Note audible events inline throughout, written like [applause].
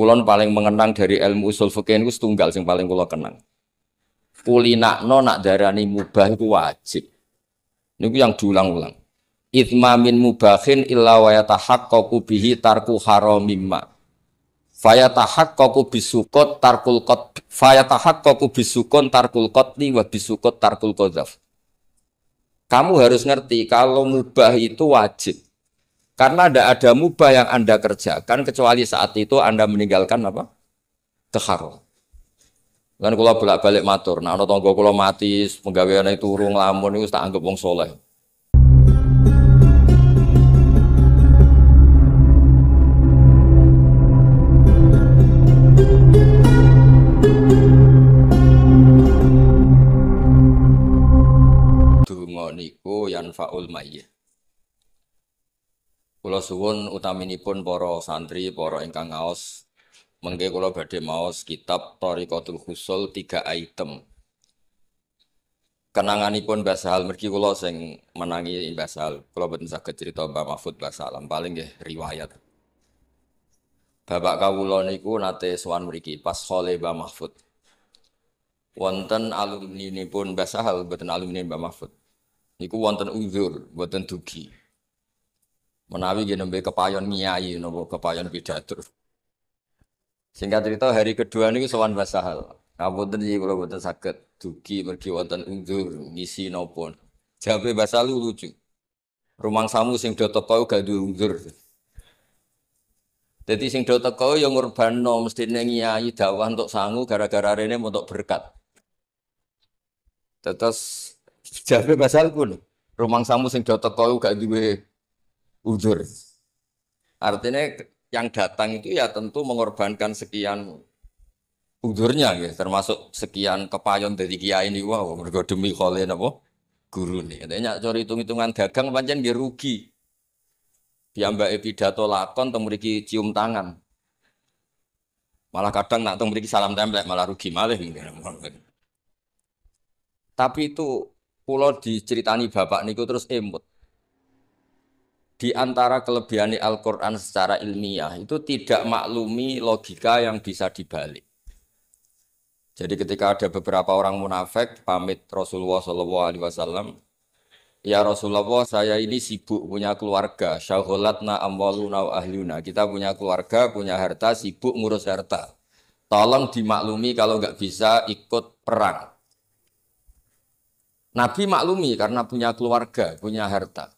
kulon paling mengenang dari ilmu usul fikih itu setunggal sing paling kulon kenang. Kulinakno nak darani mubah itu wajib. Niku yang diulang-ulang. Itmamin mubahin illa wa yatahaqqaqu bihi tarku haramimma. Fayatahaqqaqu bisukot tarkul qad fayatahaqqaqu bisukon tarkul ni wa bisukot tarkul qadzaf. Kamu harus ngerti kalau mubah itu wajib karena tidak ada mubah yang Anda kerjakan kecuali saat itu Anda meninggalkan apa? Tekharo. Kan kalau bolak-balik matur, nah ana tangga kula mati, penggaweane turu nglamun iku tak anggap wong saleh. Dungo niku yanfaul mayyit Kula suwun utaminipun para santri, para ingkang ngaos mengke kula badhe maos kitab Thariqatul Husul tiga item. Kenanganipun Mbah Sahal mergi kula sing menangi Mbah Sahal. Kula boten saged crita Mbah Mahfud Mbah paling nggih riwayat. Bapak kawula niku nate sowan mriki pas khole Mbah Mahfud. Wonten alumni nipun Mbah Sahal, boten alumni Mbah Mahfud. Niku wonten uzur, boten dugi. Menawi gini nembe kepayon ngiayi, nopo kepayon pidato. Singkat cerita hari kedua ini sowan basahal. Ngapunten iki kula boten sakit, duki pergi wonten undur ngisi nopo Jawabe basahal lucu. Rumang samu sing do teko gak duwe undur. Jadi sing do teko ya ngurbano mesti ngiayi dakwah untuk sangu gara-gara rene untuk berkat. Tetes jabe basal pun rumang samu sing do kau gak duwe Udur, Artinya yang datang itu ya tentu mengorbankan sekian udurnya ya, termasuk sekian kepayon dari kiai ini wow mereka demi kalian apa guru nih. Katanya cari hitung-hitungan dagang pancen nggih rugi. Mbak pidato lakon teng cium tangan. Malah kadang nak teng salam tempel malah rugi malah. Tapi itu pulau diceritani bapak niku terus emut di antara kelebihan Al-Quran secara ilmiah itu tidak maklumi logika yang bisa dibalik. Jadi ketika ada beberapa orang munafik pamit Rasulullah Shallallahu Alaihi Wasallam, ya Rasulullah saya ini sibuk punya keluarga, syahulatna amwaluna wa ahluna. Kita punya keluarga, punya harta, sibuk ngurus harta. Tolong dimaklumi kalau nggak bisa ikut perang. Nabi maklumi karena punya keluarga, punya harta.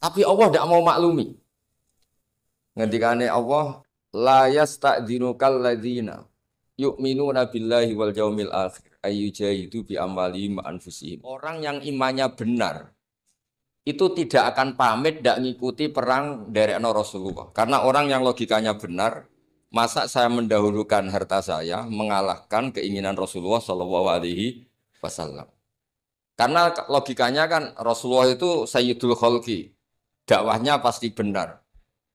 Tapi Allah tidak mau maklumi. Ngendikane Allah la yasta'dzinukal ladzina yu'minuna billahi wal yaumil akhir ayyujahidu bi amwalihim anfusihim. Orang yang imannya benar itu tidak akan pamit tidak ngikuti perang dari no Rasulullah. Karena orang yang logikanya benar, masa saya mendahulukan harta saya mengalahkan keinginan Rasulullah Shallallahu alaihi wasallam. Karena logikanya kan Rasulullah itu sayyidul khalqi, dakwahnya pasti benar.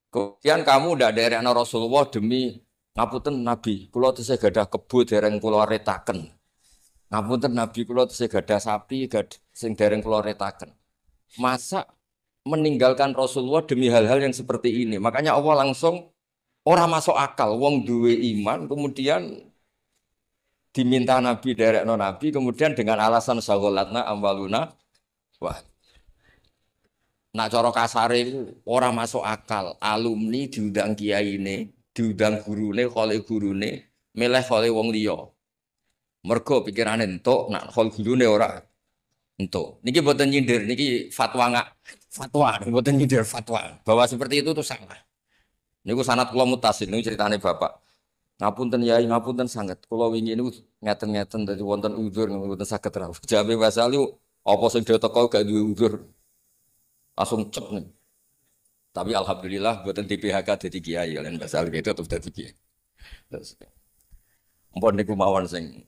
Kemudian kamu tidak anak Rasulullah demi ngapunten Nabi, kulo saya gada kebu dereng kulo retaken. Ngapunten Nabi kulo saya gada sapi gada sing dereng kulo retaken. Masa meninggalkan Rasulullah demi hal-hal yang seperti ini. Makanya Allah langsung orang masuk akal, wong duwe iman kemudian diminta Nabi dari non Nabi kemudian dengan alasan sagolatna amwaluna wah Nak cara kasare ora masuk akal. Alumni diundang kiai ini, diundang gurune, guru gurune, milih kole wong liya. Mergo pikiran entuk, nak kol gurune ora entuk. Niki buatan nyindir, niki fatwa nggak fatwa, buatan nyindir fatwa. Bahwa seperti itu tuh salah. Niku sanat kula mutasin, niku ceritane bapak. Ngapunten yai, ngapunten sangat. Kula wingi niku ngeten-ngeten dadi wonten udzur ngoten saged rawuh. Jabe wasali apa sing teko gak duwe udzur langsung cep nih. Tapi alhamdulillah buatan di PHK jadi kiai lain bahasa itu tuh jadi kiai. Terus mpon niku mawon sing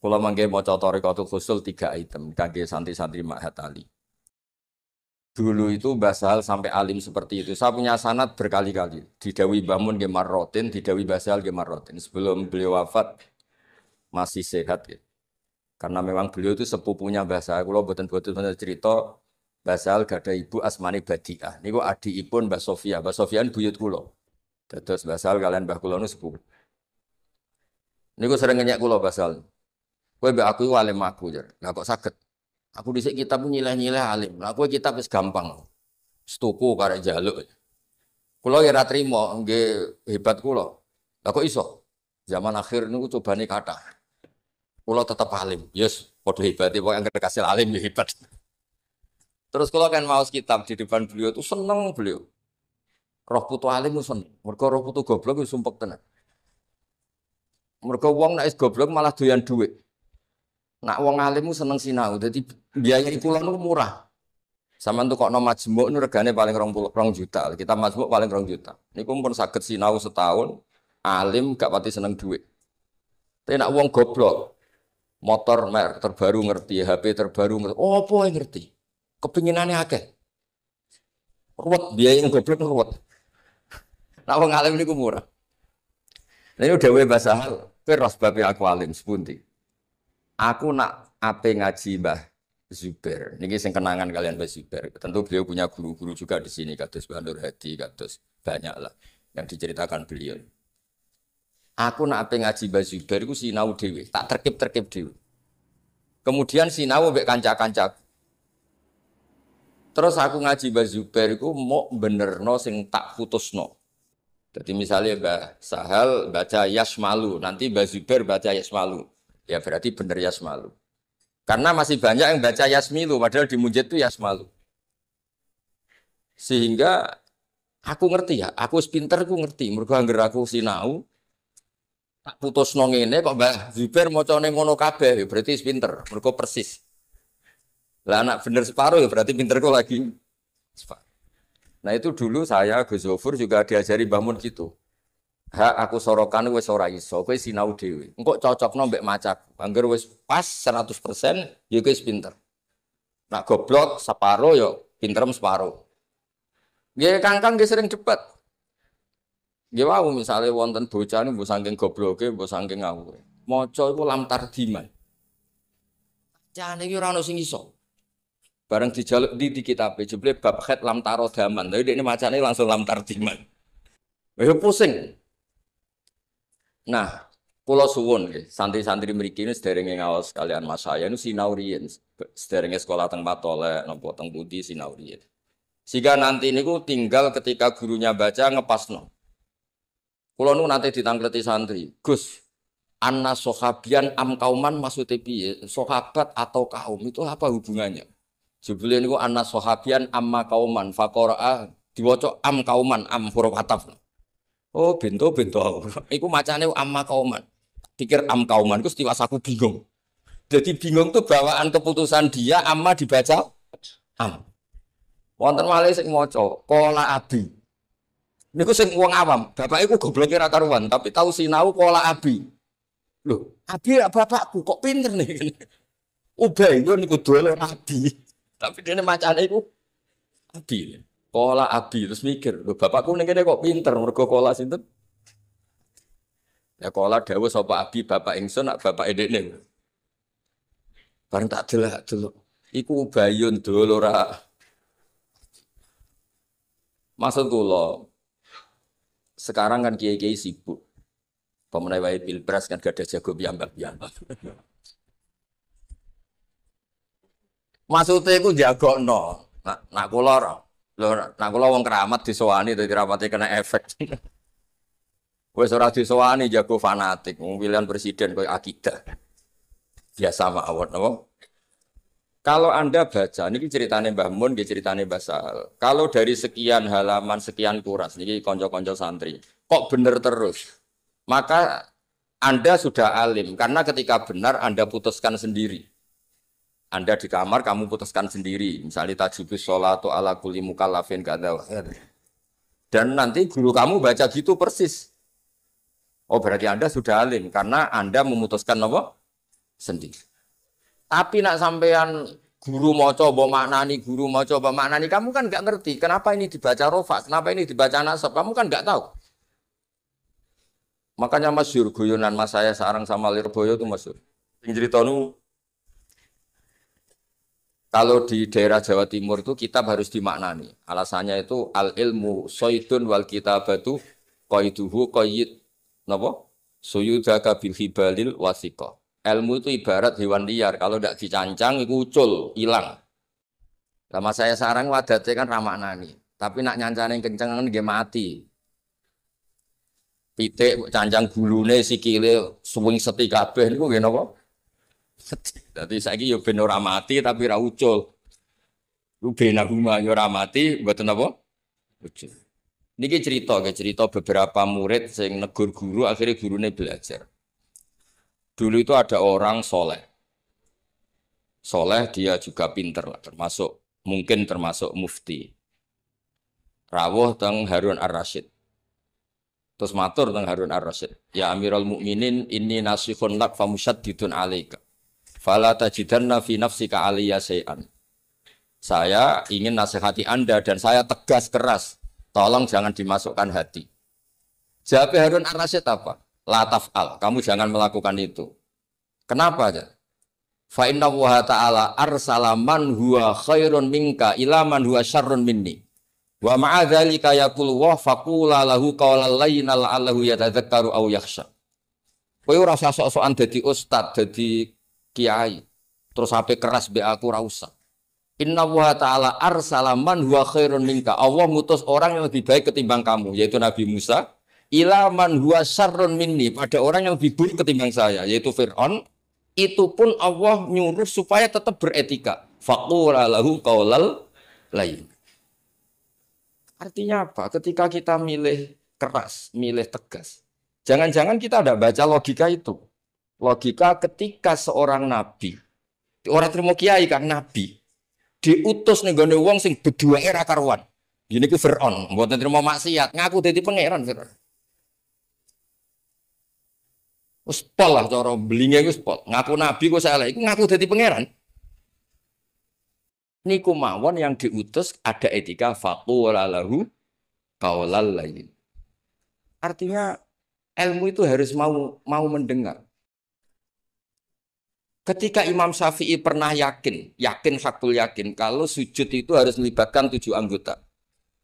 kula mangke maca tuh khusul tiga item kangge santri-santri Ma'had Ali. Dulu itu Mbah Sahal sampai alim seperti itu. Saya punya sanat berkali-kali. Di Didawi Bamun Gemar Rotin, didawi Mbah Sahal Gemar Rotin. Sebelum beliau wafat masih sehat. Ya. Karena memang beliau itu sepupunya Mbah Sahal. Kalau buatan-buatan cerita, Basal gada ibu asmani badiah. Niku adi ipun Mbah Sofia. Mbah Sofia buyut kulo. Terus Basal kalian Mbah kulo nu ini Niku sering ngeyak kulo Basal. Kue be aku wale aku jar. Lah kok sakit? Aku disik kitab nyileh-nyileh alim. Nah kue kitab es gampang. stuku karek jaluk. Kulo ya ra trimo ge hebat kulo. Lah kok iso? Zaman akhir niku nih kata, Kulo tetap alim. Yes, padha hebat. pokoke yang kasih alim ya hebat. Terus kalau kan mau kitab di depan beliau itu seneng beliau. Roh putu alim itu seneng. Mereka roh putu goblok itu sumpah tenar Mereka uang naik goblok malah doyan duit. Nak uang alim itu seneng sinau. Jadi biaya ikulan itu murah. Sama itu kok nomad jemuk ini regane paling rong, rong juta. Kita masuk paling rong juta. Ini pun pun sakit sinau setahun. Alim gak pati seneng duit. Tapi nak uang goblok. Motor merk terbaru ngerti, HP terbaru ngerti. Oh, apa yang ngerti? kepinginannya akeh. Ruwet, biaya yang goblok ruwet. Nah, wong alim niku murah. Nah, ini udah bahasa hal. Terus ros aku alim sepunti. Aku nak ape ngaji bah Zuber. Ini sing kenangan kalian bah Zuber. Tentu beliau punya guru-guru juga di sini kados bandur hati, Hadi, kados banyak lah yang diceritakan beliau. Aku nak ape ngaji Mbah Zubair si sinau Dewi tak terkip-terkip Dewi. Kemudian sinau mbek kanca-kancaku. Terus aku ngaji Mbak Zuber itu mau no sing tak putus no. Jadi misalnya Mbak Sahal baca Yasmalu, nanti Mbak Zuber baca Yasmalu. Ya berarti bener Yasmalu. Karena masih banyak yang baca Yasmilu, padahal di Munjid itu Yasmalu. Sehingga aku ngerti ya, aku sepinter aku ngerti. Mereka anggar aku sinau tak putus nong ini kok Mbak Zuber mau ngono kabeh, ya berarti spinter. Mereka persis. Lah anak bener separuh ya berarti pinterku lagi separuh. Nah itu dulu saya Gus Zofur juga diajari bangun gitu. Ha aku sorokan wes ora iso, kowe sinau dhewe. Engko cocokno mbek macak. Angger wes pas 100% ya wis pinter. Nak goblok separuh ya pinterem separuh. Ya kangkang dia sering debat. Ya wae misalnya wonten bocah ini bu saking gobloke, bu saking ngawur. Moco itu lam tardiman. Jangan ini orang sing iso. Bareng dijaluk di di kitab e? jebule bab khat lam taro daman. Tapi ini macane langsung lam tardiman. Ya pusing. Nah, kula suwun nggih, santri-santri mriki ini sederenge ngawas kalian Mas saya nu sinaurien Sederenge sekolah teng Patole napa teng Budi sinaurien Sehingga nanti ini ku tinggal ketika gurunya baca ngepasno. Kalau nu nanti ditangkleti santri, Gus, anna sohabian am kauman maksudnya piye? Sohabat atau kaum itu apa hubungannya? Jubli niku anak sahabian amma kauman faqara'a diwaca am kauman am huruf ataf. Oh bento bento. [laughs] Iku macane amma kauman. Pikir am kauman iku setiwas aku bingung. Jadi bingung tuh bawaan keputusan dia amma dibaca am. Wonten malih sing maca kola abi. Niku sing wong awam, bapak iku gobloke ra karuan, tapi tahu sinau kola abi. Loh, abi bapakku kok pinter nih. [laughs] Ubay niku dole abi. Tapi dia macan itu abi. Kola abi terus mikir, lo bapakku nengke kok pinter mergo kola sinten? Ya kola dawuh sapa abi bapak ingsun nak bapak neng. Barang tak jelas dulu. Iku bayun dulu ra. Maksud sekarang kan kiai-kiai sibuk. Pemenai wae pilpres kan gak ada jago biang-biang. Maksudnya iku jago nah, Nak nak kolor, lo Nak kolor wong keramat Soani dadi dirawatnya kena efek. [laughs] Wes di Soani jago fanatik, pilihan presiden gue akidah. Biasa mawon no. Kalau Anda baca, ini ceritanya Mbah Mun, ini ceritanya Mbah Sahal. Kalau dari sekian halaman, sekian kuras, ini konco-konco santri, kok bener terus? Maka Anda sudah alim, karena ketika benar Anda putuskan sendiri. Anda di kamar kamu putuskan sendiri, misalnya tajibus sholatu ala kulli mukallafin kadal. Dan nanti guru kamu baca gitu persis. Oh berarti Anda sudah alim karena Anda memutuskan apa? Sendiri. Tapi nak sampean guru mau coba maknani, guru mau coba maknani, kamu kan nggak ngerti kenapa ini dibaca rofa, kenapa ini dibaca nasab, kamu kan nggak tahu. Makanya Mas Yur guyonan Mas saya sarang sama Lirboyo itu Mas Yur. Yang cerita kalau di daerah Jawa Timur itu kitab harus dimaknani. Alasannya itu al ilmu soidun wal kitabatu koiduhu koyit nopo suyudaka bil hibalil wasiko. Ilmu itu ibarat hewan liar. Kalau tidak dicancang itu ucul, hilang. Lama saya sarang wadatnya kan ramak nani. Tapi nak yang kenceng kan dia mati. Pitik cancang gulune sikile suwing seti kabeh niku nggih napa? Jadi saya lagi ben orang mati tapi ora ucul. Lu benahuma yo mati buat apa? Ucul. Niki cerita ke cerita beberapa murid yang negur guru akhirnya gurunya belajar. Dulu itu ada orang soleh. Soleh dia juga pinter lah, termasuk mungkin termasuk mufti. rawoh teng Harun Ar-Rasyid. Terus matur teng Harun Ar-Rasyid, "Ya Amirul Mukminin, ini nasihun lak famusyad ditun alaika." Fala tajidanna fi nafsika aliyya se'an. Saya ingin nasihati Anda dan saya tegas keras. Tolong jangan dimasukkan hati. Jawab Harun Ar-Rasyid apa? Lataf al. Kamu jangan melakukan itu. Kenapa? Fa inna wa ta'ala arsala man huwa khairun minka ila man huwa syarrun minni. Wa ma'a dzalika yaqul wa faqula lahu qawlan layyinal la'allahu yatadzakkaru aw yakhsha. Kowe ora usah sok-sokan dadi ustad, dadi kiai. Terus HP keras be aku rausa Inna wa ta'ala arsalaman huwa khairun minka. Allah mutus orang yang lebih baik ketimbang kamu, yaitu Nabi Musa. Ilaman huwa syarrun minni. Pada orang yang lebih buruk ketimbang saya, yaitu Fir'aun. Itu pun Allah nyuruh supaya tetap beretika. Faqura lahu qawlal lain. Artinya apa? Ketika kita milih keras, milih tegas. Jangan-jangan kita ada baca logika itu logika ketika seorang nabi orang terima kiai kan nabi diutus nih gono wong sing berdua era karuan gini ku Fir'aun buat terima maksiat ngaku jadi pangeran Fir'aun uspol lah cara belinya wis pol. Ngaku nabi kok salah, itu ngaku dadi pangeran. Niku mawon yang diutus ada etika faqula lahu qaulal lain. Artinya ilmu itu harus mau mau mendengar. Ketika Imam Syafi'i pernah yakin, yakin hakul yakin, kalau sujud itu harus melibatkan tujuh anggota.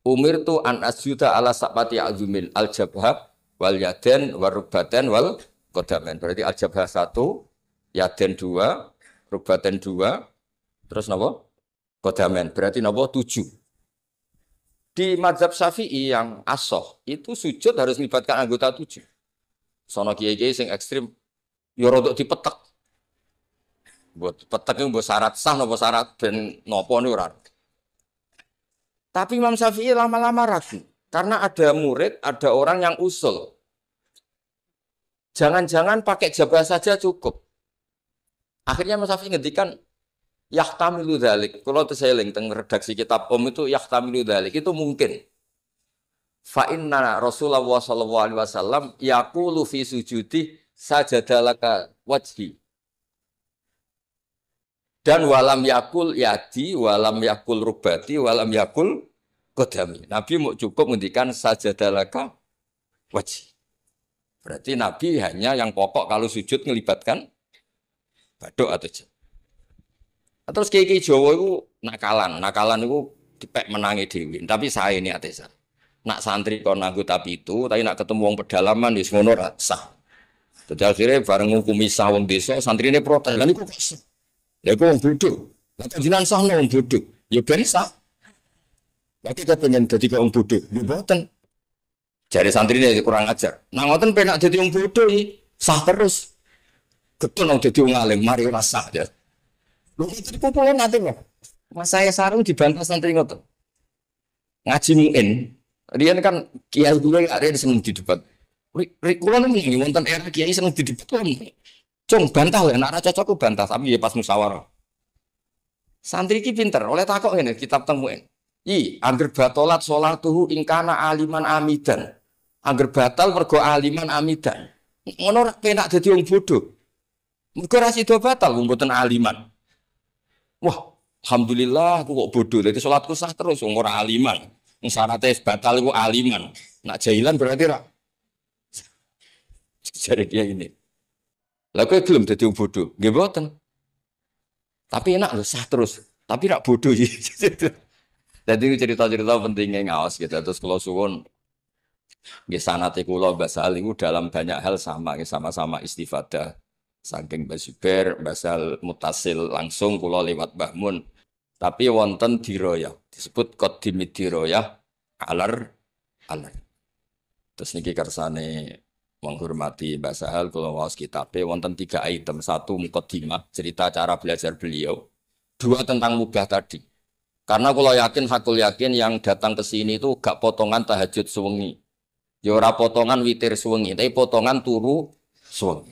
Umir tu an asyuta ala sapati azumin al jabha wal yaden warubaten wal kodamen. Berarti al jabha satu, yaden dua, rubaten dua, terus nopo kodamen. Berarti nopo tujuh. Di mazhab syafi'i yang asoh itu sujud harus melibatkan anggota tujuh. Sono kiai kiai sing ekstrim, yorodok ya di petak buat petek yang buat syarat sah nopo syarat dan nopo nih orang. Tapi Imam Syafi'i lama-lama ragu karena ada murid, ada orang yang usul. Jangan-jangan pakai jabah saja cukup. Akhirnya Imam Syafi'i ngedikan yahtamilu dalik. Kalau terseling saya link teng redaksi kitab Om itu yahtamilu dalik itu mungkin. Fa inna Rasulullah sallallahu alaihi wasallam yaqulu fi sujudi sajadalaka wajhi dan walam yakul yadi, walam yakul rubati, walam yakul kodami. Nabi mau cukup saja dalaka wajib. Berarti Nabi hanya yang pokok kalau sujud melibatkan badok atau jen. Nah, terus kiki Jawa itu nakalan, nakalan itu dipek menangi dewi. Tapi saya ini atesa. Nak santri kon tapi itu, tapi nak ketemu wong pedalaman di ya ngono sah. Jadi akhirnya bareng ngukumi sah wong desa, santri ini protes. Lalu kok Ya aku orang bodoh. Lah kok jinan sah orang bodoh. Ya ben sah. Lagi kita pengen jadi orang bodoh. Ya boten. Jadi santri ini kurang ajar. Nah ngoten pengen jadi orang bodoh ini sah terus. Ketua wong jadi orang alim mari ora sah ya. Lu itu dikumpulkan nanti ya. Mas saya sarung dibantah santri ngoten. Ngaji mungkin. Rian kan kiai dulu ada seneng di Rian Rikulah nih wonten era kiai seneng di kulo. Cung bantah ya, nak raja cocok bantah, tapi ya pas musyawarah. Santri ki pinter, oleh takok ini kitab temuin. I, angger batolat tuh ingkana aliman amidan. Angger batal mergo aliman amidan. Ngono penak jadi orang bodoh. Mergo ra sida batal wong aliman. Wah, alhamdulillah aku kok bodoh. Jadi sholatku sah terus orang aliman. misalnya tes batal aku aliman. Nak jahilan berarti rak [laughs] Jadi dia ini. Lah kowe gelem dadi wong bodho? Nggih mboten. Tapi enak lho sah terus. Tapi rak bodho Jadi iya. [laughs] cerita-cerita pentingnya ngawas gitu. Terus kalau suwun Nggih sanate kula Mbah Sal niku dalam banyak hal sama nggih sama-sama istifadah. Saking Mbah Zubair, Mbah mutasil langsung kula lewat Mbah Mun. Tapi wonten diroyah, disebut qadimid diroyah alar alar. Terus niki kersane menghormati Mbak Sahal kalau mau kitabe wonten tiga item satu mukadimah cerita cara belajar beliau dua tentang mubah tadi karena kalau yakin hakul yakin yang datang ke sini itu gak potongan tahajud suwengi ya potongan witir suwengi tapi potongan turu suwengi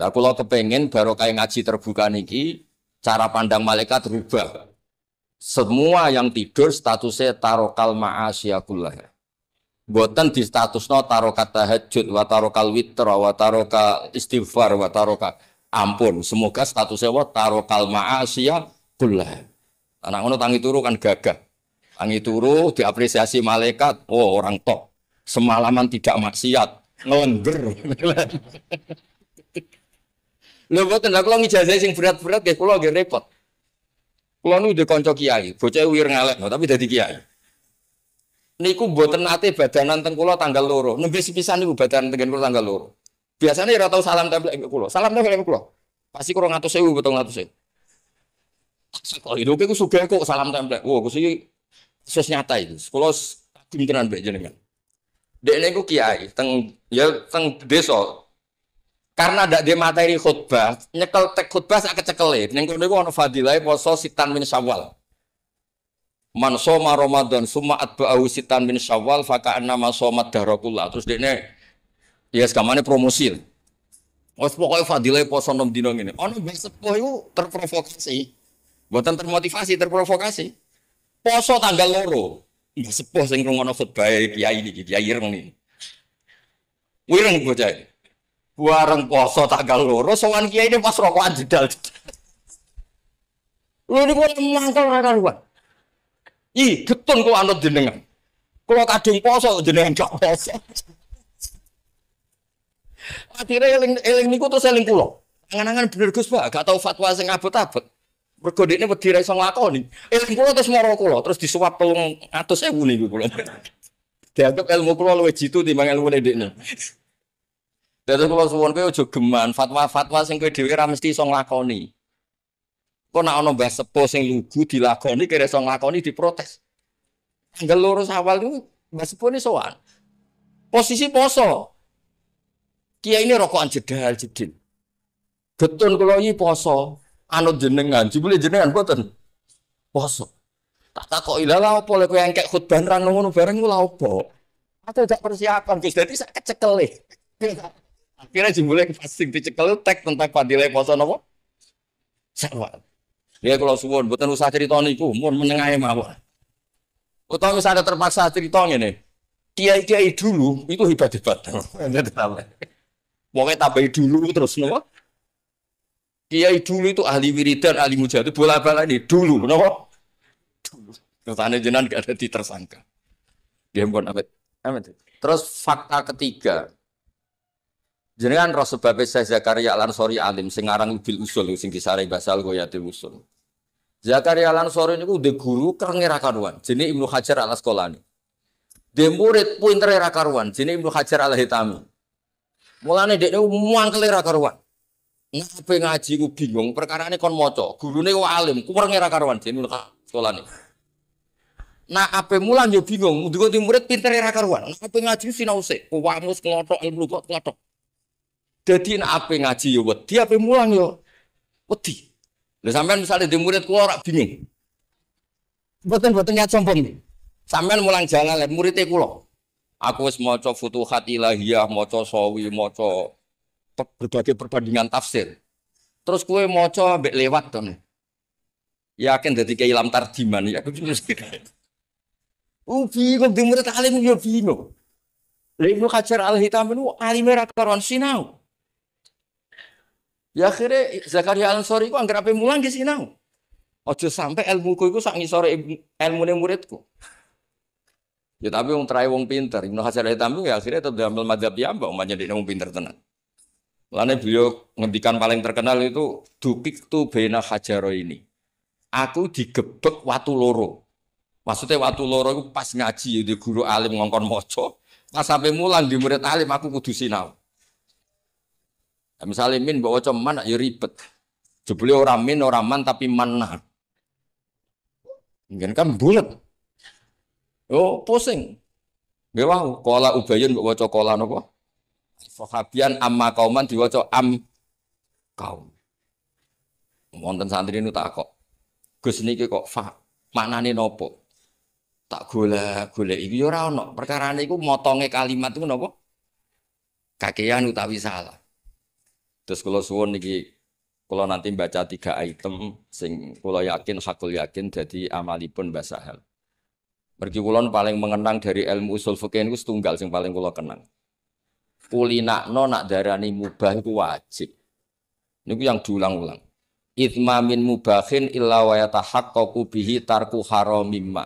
lah kalau kepengen baru kayak ngaji terbuka niki cara pandang malaikat berubah semua yang tidur statusnya tarokal ma'asyiakullah Boten di status no taroka tahajud, watarokal taro wataroka istighfar, wataroka ampun. Semoga statusnya wa kalma ma'asiyah kullah. Anak ngono tangi turu kan gagah. Tangi turu diapresiasi malaikat, oh orang top. Semalaman tidak maksiat, ngelender. [laughs] Lho boten lah kula ngijazah sing berat-berat nggih kula nggih repot. Kula nu di kanca kiai, bocah wir ngalek, tapi dadi kiai niku mboten nate badanan teng kula tanggal loro. Nembe sepisan niku badanan teng kula tanggal loro. Biasanya ora tau salam tempel mbek kula. Salam tempel mbek kula. Pasti kurang ngatus sewu betul ngatus sewu. Kalau hidup aku suka kok salam tempel. Wah, aku sih sesuatu nyata itu. Kalau kemungkinan baik mbek Dia niku kiai teng ya teng deso Karena ada di materi khutbah, nyekel tek khutbah saya kecekel. yang e. kedua aku ana fadilah poso sitan min syawal. Man soma Ramadan summa atba'ahu sitan min Syawal faka annama soma darakullah Terus ini ya yes, ini promosi. Wes pokoke fadile poso nom dina ngene. Ana mbek sepuh iku terprovokasi. Mboten termotivasi, terprovokasi. Poso tanggal loro. Mbek ya, sepuh sing rungono khotbah kiai niki, kiai ireng niki. Wireng bocah. Buareng poso tanggal loro sowan kiai ini pas rokokan jedal. Lho niku mangkel ra karuan. Ih, getun kok anut jenengan. Kalau kadung poso jenengan gak poso. Akhirnya eling eling niku terus eling kula. Angan-angan bener Gus Pak, gak tau fatwa sing abot-abot. Mergo dekne wedi ra iso nglakoni. Eling kula terus moro kula, terus disuap 300.000 niku kula. Dianggap ilmu kula luwih jitu timbang ilmu dekne. Dadi kula suwun kowe aja geman fatwa-fatwa sing kowe dhewe ra mesti iso nglakoni. Kok nak ono mbah sepo sing lugu dilakoni kira iso nglakoni diprotes. Tanggal loro awal itu mbah sepo ini soal. Posisi poso. Kia ini rokokan jedal jedin. Getun kalau ini poso. Anut jenengan. Jibule jenengan boten. Poso. Tak tak kok ilalah apa lek yang kayak khutbah ra ngono bareng ku apa? Atau tidak persiapan Gus. Dadi sak kecekel e. Akhirnya jibule pasti dicekel tek tentang padile poso napa? Sawat. Ya kalau suwon, bukan usah cerita niku, mohon menengahi mawon. harus ada terpaksa cerita ini, kiai-kiai dulu itu hebat-hebat. [laughs] Pokoknya tambahi dulu terus nopo. Kiai dulu itu ahli wiridan, ahli mujahid, bola bola ini dulu nopo. Dulu. jenengan jenan gak ada di tersangka. Dia bukan apa? Terus fakta ketiga, jenengan Rasul Babes saya Zakaria Lansori Alim, singarang bil usul, sing disarai basal goyati usul. Zakaria Al-Ansori niku udah guru kang era karuan, jenenge Ibnu Hajar Al-Asqalani. Dhe murid pun ra karuan, jenenge Ibnu Hajar Al-Hitami. Mulane dekne muangkele ra karuan. Ngabe ngaji ku bingung, perkarane kon maca, gurune ku alim, ku era karuan jenenge Ibnu Hajar Nah, apa mulan yo bingung, ndek murid pintere era karuan. Ape ngaji nause. kuwangus nglothok ilmu kok nglothok. Dadi nek ape ngaji yo wedi, ape mulang yo wedi. Lu sampean misalnya di murid kulo orang bingung. betul-betul niat sombong. Sampean mulang jalan lihat muridnya kulo. Aku wis maca futuhat ilahiyah, maca sawi, maca berbagai perbandingan tafsir. Terus kue maca mbek lewat to. Yakin dadi kayak ilam tardiman ya. Oh bingung di murid alim yo ya, bingung. Lha Ibnu Hajar Al-Hitam itu alim ra karuan sinau. Ya akhirnya Zakaria Al Ansori ku apa ape mulang ojo sinau. Aja sampai ku iku sak ngisore ilmune muridku. Ya tapi wong terakhir wong pinter, Ibnu Hajar Hitam itu ya akhirnya tetap diambil madzhab ya mbak, Umatnya dia wong pinter tenan. Lainnya beliau ngendikan paling terkenal itu dukik tu bena hajaro ini. Aku digebek watu loro. Maksudnya watu loro itu pas ngaji ya di guru alim ngongkon mojo, pas sampai mulan di murid alim aku kudu sinau. Ya, nah, misalnya min bawa cuman ya ribet. Jebule orang min orang man tapi mana. Nah. Mungkin kan bulat. Oh pusing. Mewah kola ubayun bawa cokola kola napa? Sahabian amma kauman diwaca am kaum. Wonten santri ini tak kok. Gus niki kok fa nih nopo? Tak gula golek iki ya ora ana. Perkarane iku motonge kalimat iku napa? Kakean utawi salah. Terus kalau suwon niki kalau nanti baca tiga item sing kalau yakin hakul yakin jadi amalipun bahasa hal. Pergi kulon paling mengenang dari ilmu usul fikih itu setunggal sing paling kulon kenang. no nak darani mubah itu wajib. Ini yang diulang-ulang. min mubahin illa wa koku bihi tarku haramimma.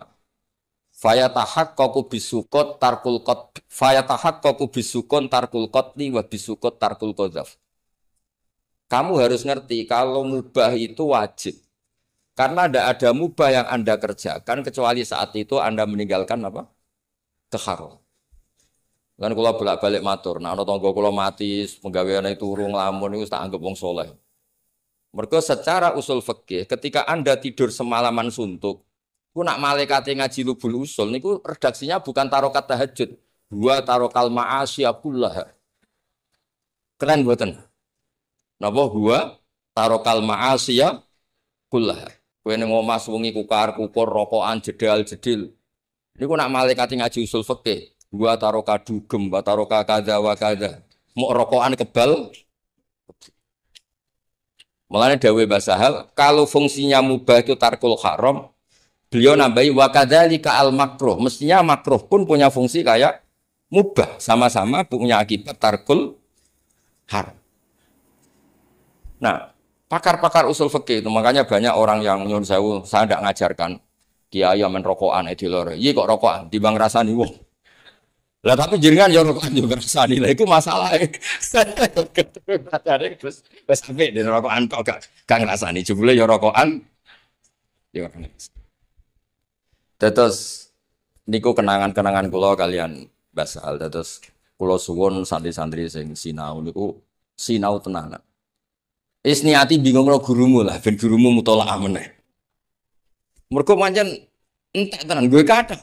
koku bisukot tarkul kot. Faya tahak koku bisukon tarkul ni wa bisukot tarkul qadzaf. Kamu harus ngerti kalau mubah itu wajib. Karena tidak ada mubah yang Anda kerjakan kecuali saat itu Anda meninggalkan apa? Kehar. kan? kula bolak-balik matur, nah ana tangga kula mati, penggaweane turu nglamun iku tak anggap wong saleh. Mergo secara usul fikih ketika Anda tidur semalaman suntuk, ku nak malaikat ngaji lubul usul niku redaksinya bukan tarokat tahajud, dua tarokal ma'asyiakullah. Keren buatan. Napa huwa tarokal ma'asiya kullaha. Kowe ning omah wengi kukar kukur rokokan jedal jedil. Niku nak malaikat ngaji usul fikih, huwa taroka dugem, wa taroka kadza wa kadza. Mau rokokan kebal Mulanya Dawei Basahal, kalau fungsinya mubah itu tarkul haram, beliau nambahi wakadhalika al makruh. Mestinya makruh pun punya fungsi kayak mubah, sama-sama punya akibat tarkul haram. Nah, pakar-pakar usul fikih itu makanya banyak orang yang nyuruh saya, saya tidak ngajarkan kiai yang rokokan eh, itu lor. Iya kok rokokan, di bang rasani wong. Lah tapi jaringan yang rokokan juga ya rasani lah. Itu masalah. terus eh. [laughs] terus sampai di rokokan kok gak gak rasani. Coba ya lihat rokokan. Terus ya niku kenangan-kenangan kulo kalian basal terus kulo suwun santri-santri sing sinau niku sinau tenanan. Isniati niati bingung lo gurumu lah, ben gurumu mutola amanai. Mergo pancen entek tenan gue kata.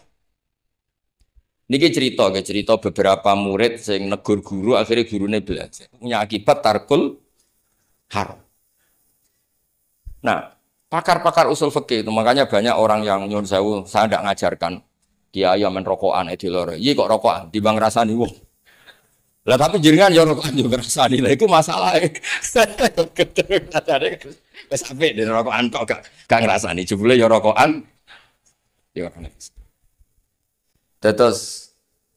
Niki cerita, ke cerita beberapa murid sing negur guru akhirnya gurunya belajar. Punya akibat tarkul haram. Nah, pakar-pakar usul fikih itu makanya banyak orang yang nyuwun sewu saya tidak ngajarkan kiai yang rokokan eh, itu lho. Iya kok rokokan di bang rasani wong. Lah tapi jenengan yo rokok yo ngrasani. Lah iku masalahe. [laughs] Kadare wis apik den rokokan kok gak gak ngrasani. Jebule yo rokokan yo Terus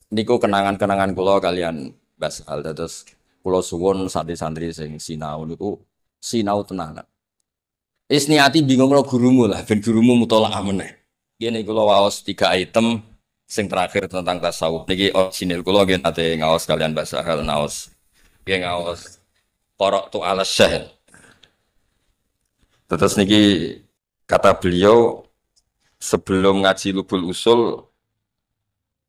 niku kenangan-kenangan kula kalian basal terus kula suwun santri-santri sing sinau niku sinau tenanan. Isniati bingung lo gurumu lah, ben gurumu mutolak amene, Gini kula waos tiga item sing terakhir tentang tasawuf niki orisinil oh, kula nggih nate ngaos kalian bahasa hal naos nggih ngaos porok tu ala syah terus niki kata beliau sebelum ngaji lubul usul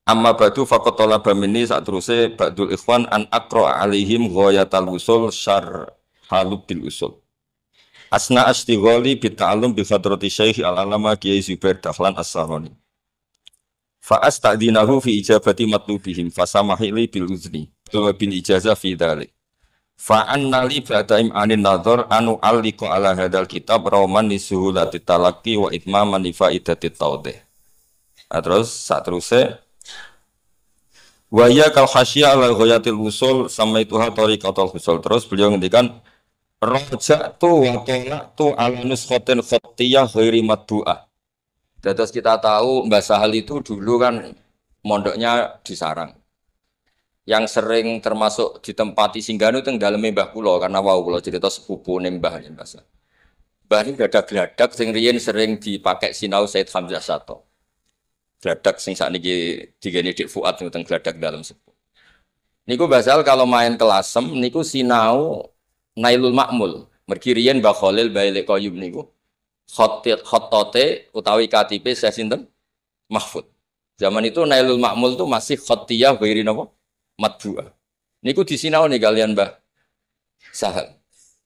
amma badu faqat talaba minni saat terusnya ba'dul ikhwan an aqra alihim ghoyatal usul syar halub usul asna astighali bita'alum bi fadrati syekh al-alama kiai Zubair Dahlan As-Saroni Fa'as ta'dinahu fi ijabati matlubihim fasamahili bil uzni wa bin ijazah fi dalik fa li ba'daim anin nadhar anu aliku ala hadal kitab roman li suhulati talaki wa itmaman li fa'idati taudeh. Nah, terus, saat terusnya, iya kal khasya ala huyatil usul sama itu hatori katal usul. Terus beliau ngendikan, roja tu wa tu ala nuskotin khotiyah khairi maddu'ah Terus kita tahu Mbak Sahal itu dulu kan mondoknya di sarang. Yang sering termasuk ditempati singgano itu dalam Mbah Kulo karena wow Kulo cerita sepupu nembah Mbah Sahal. Mbah ini geladak geladak sing rian sering dipakai sinau Said Hamzah Sato. Geladak sing saat ini digeni Fuad tentang geladak dalam sepupu. Niku Mbah kalau main kelasem niku sinau Nailul Makmul. Merkirian riyen Mbah Khalil niku khotit khotote utawi KTP saya sinten Mahfud. Zaman itu Nailul Makmul itu masih khotiyah wairi nopo matbuah. Niku disinau nih kalian Mbah Sahal.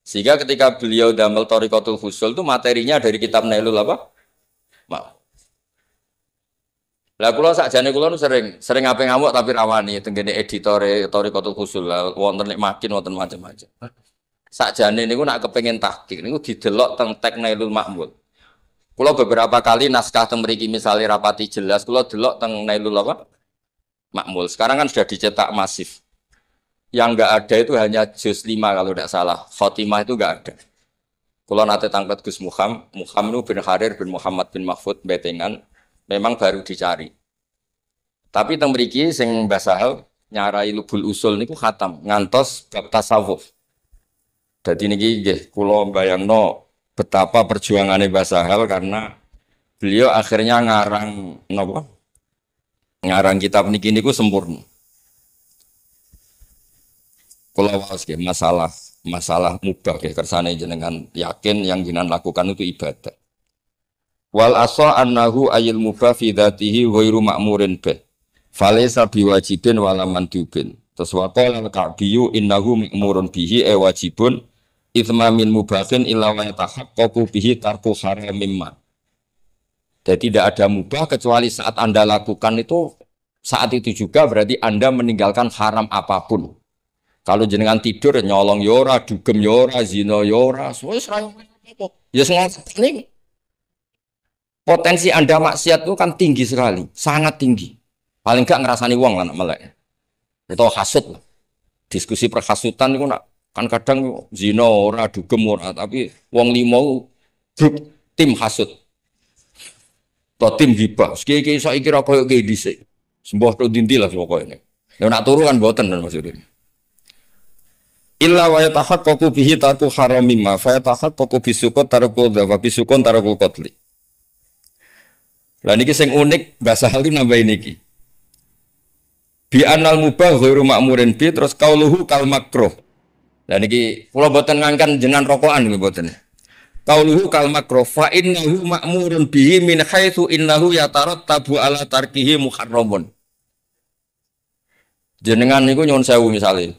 Sehingga ketika beliau damel Torikotul Husul itu materinya dari kitab Nailul apa? Makmul. Lah kula jane kula nu sering sering ape ngamuk tapi rawani tengene editore Torikotul Husul lah wonten nek makin wonten macam-macam jane niku nak kepengin tahqiq niku didelok teng Teknailul makmul. Kula beberapa kali naskah teng mriki misale rapati jelas kula delok teng Nailul apa? Makmul. Sekarang kan sudah dicetak masif. Yang enggak ada itu hanya juz 5 kalau tidak salah. Fatimah itu enggak ada. Kula nate tangkat Gus Muham, Muham bin Harir bin Muhammad bin Mahfud Betengan memang baru dicari. Tapi teng mriki sing Mbah Sahal nyarai lubul usul niku khatam ngantos bab tasawuf. Jadi niki nggih bayang no betapa perjuangannya Basahal karena beliau akhirnya ngarang nopo Ngarang kitab niki niku sempurna. kalau waos masalah masalah mudah kesana kersane jenengan yakin yang jenengan lakukan itu ibadah. Wal asa annahu ayil mubah fidatihi woi rumak ma'murin be, Falaysa biwajibin walaman mandubin. Terus waqala al-Ka'biyu innahu ma'murun bihi e wajibun min mubahin wa yatahak koku bihi tarku mimma. Jadi tidak ada mubah kecuali saat Anda lakukan itu saat itu juga berarti Anda meninggalkan haram apapun. Kalau jenengan tidur nyolong yora, ya dugem yora, zino yora, semuanya Ya, ya sengaja ya Potensi Anda maksiat itu kan tinggi sekali, sangat tinggi. Paling enggak ngerasani uang lah anak melek. Itu hasut lah. Diskusi perhasutan itu nak Kan kadang zina ora dugem ora tapi wong limo grup tim hasut. To tim gibah. Sekiki saya ra koyo ki dhisik. Sembah to dinti lah pokoke. Ya nak turu kan boten kan maksudnya. Illa wa yatahaqqaqu bihi harami ma fa yatahaqqaqu bisukut tarku dhawa bisukun taruku qatli. Lah niki sing unik bahasa hal nambah niki. Bi anal mubah ghairu ma'murin bi terus kauluhu kal makruh. Dan ini kula boten ngangkan jenan rokokan niki boten. Kauluhu kal makruh fa innahu ma'murun bihi min haitsu innahu yatarattabu ala tarkihi muharramun. Jenengan niku nyuwun sewu misalnya.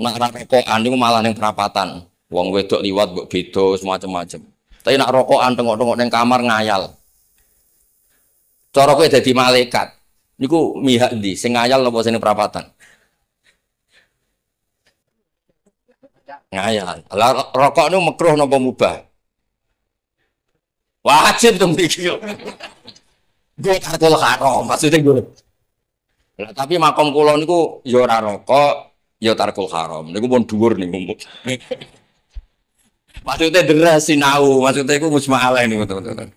Nak ra rokokan niku malah ning perapatan. Wong wedok liwat mbok beda semacam-macam. Tapi nak rokokan tengok-tengok ning kamar ngayal. Cara kowe dadi malaikat. Niku mihak ndi? Sing ngayal apa sing perapatan? Ngayal. Lah rokok nu makruh napa mubah? Wajib dong iki. Gue kartul haram maksudnya gue. Lah tapi makom kula niku ya ora rokok, ya tarkul haram. Niku pun dhuwur niku. maksudnya deras sinau, maksudnya iku musma'alah niku teman-teman.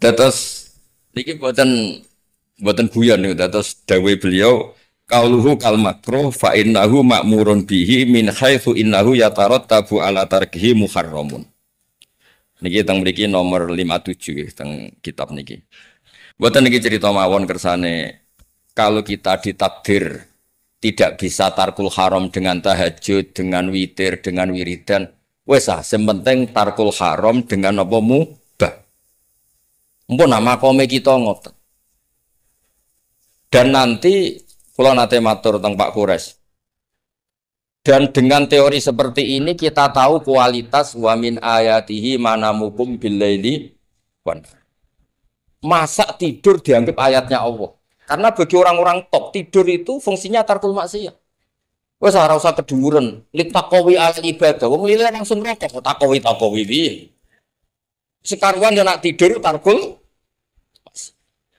Terus niki boten boten guyon niku terus dawuh beliau Kauluhu kal makruh fa innahu ma'murun bihi min haitsu innahu tabu ala tarkihi muharramun. Niki teng mriki nomor 57 teng kitab niki. Buatan niki cerita mawon kersane kalau kita ditakdir tidak bisa tarkul haram dengan tahajud, dengan witir, dengan wiridan. Wes ah, sementing tarkul haram dengan apa mubah. Mpun nama kome kita ngoten. Dan nanti kalau nanti matur tentang Pak Kores. Dan dengan teori seperti ini kita tahu kualitas wamin ayatihi manamukum bilaili wan. Masak tidur dianggap ayatnya Allah. Karena bagi orang-orang top tidur itu fungsinya tarkul maksiat. Wes ora usah kedhuwuren. lik takowi al ibadah. Wong lile langsung rokok oh, kok takowi takowi iki. Sekaruan yo nak tidur tarkul.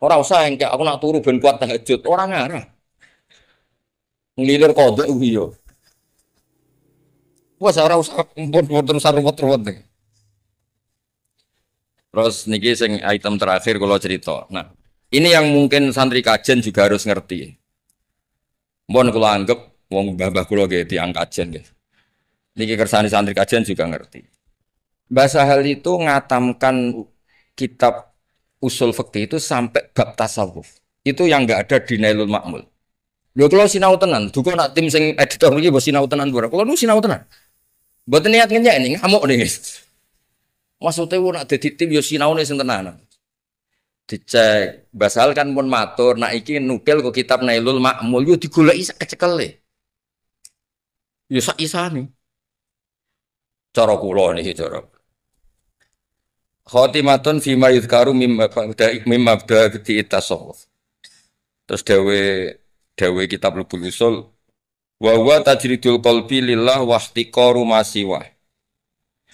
Ora usah engke aku nak turu ben kuat tahajud, orang ngarah ngelilir kode kuwi yo. gua ora usah ampun wonten sarwet-wet deh, Terus niki sing item terakhir kalau cerita. Nah, ini yang mungkin santri kajen juga harus ngerti. Mohon kalau anggap wong babah kula gitu, tiang kajen gitu Niki kersani santri kajen juga ngerti. bahasa hal itu ngatamkan kitab usul fikih itu sampai bab tasawuf. Itu yang nggak ada di Nailul Makmul. Lho kalau sinau tenan, duka nak tim sing editor iki mbok sinau tenan ora. Kalau nu sinau tenan. Mboten niat ngenyek ning ngamuk ning. Maksudnya wong nak dadi tim yo sinaune sing tenan. Dicek, basal kan pun matur nak iki nukil kok kitab Nailul Ma'mul, yo digoleki sak e. Yo sak isane. Cara kula niki cara. Khotimatun fima yudhkaru mimma mimma di tasawuf. Terus dewe Dawe kitab Lubul Usul wa huwa tajridul qalbi lillah wahtiqaru masiwah.